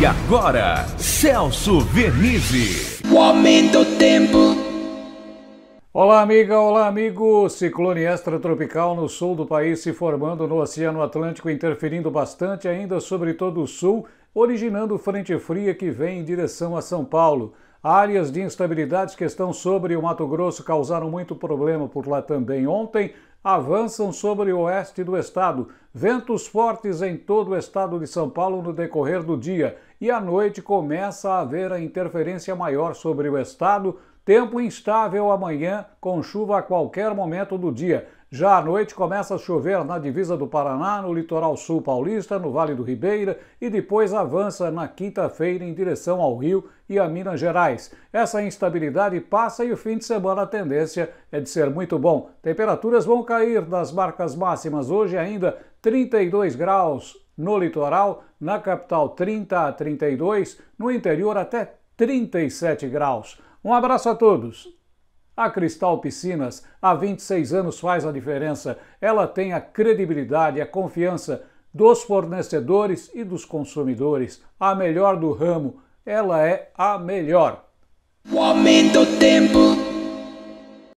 E agora, Celso Vernizzi. O aumento do tempo. Olá, amiga, olá, amigo. Ciclone extratropical no sul do país se formando no Oceano Atlântico, interferindo bastante ainda sobre todo o sul, originando frente fria que vem em direção a São Paulo. Áreas de instabilidade que estão sobre o Mato Grosso causaram muito problema por lá também. Ontem avançam sobre o oeste do estado. Ventos fortes em todo o estado de São Paulo no decorrer do dia. E à noite começa a haver a interferência maior sobre o estado. Tempo instável amanhã, com chuva a qualquer momento do dia. Já à noite começa a chover na divisa do Paraná, no litoral sul paulista, no Vale do Ribeira e depois avança na quinta-feira em direção ao Rio e a Minas Gerais. Essa instabilidade passa e o fim de semana a tendência é de ser muito bom. Temperaturas vão cair das marcas máximas hoje ainda 32 graus no litoral, na capital 30 a 32, no interior até 37 graus. Um abraço a todos. A Cristal Piscinas, há 26 anos, faz a diferença. Ela tem a credibilidade, a confiança dos fornecedores e dos consumidores. A melhor do ramo, ela é a melhor. O aumento do tempo.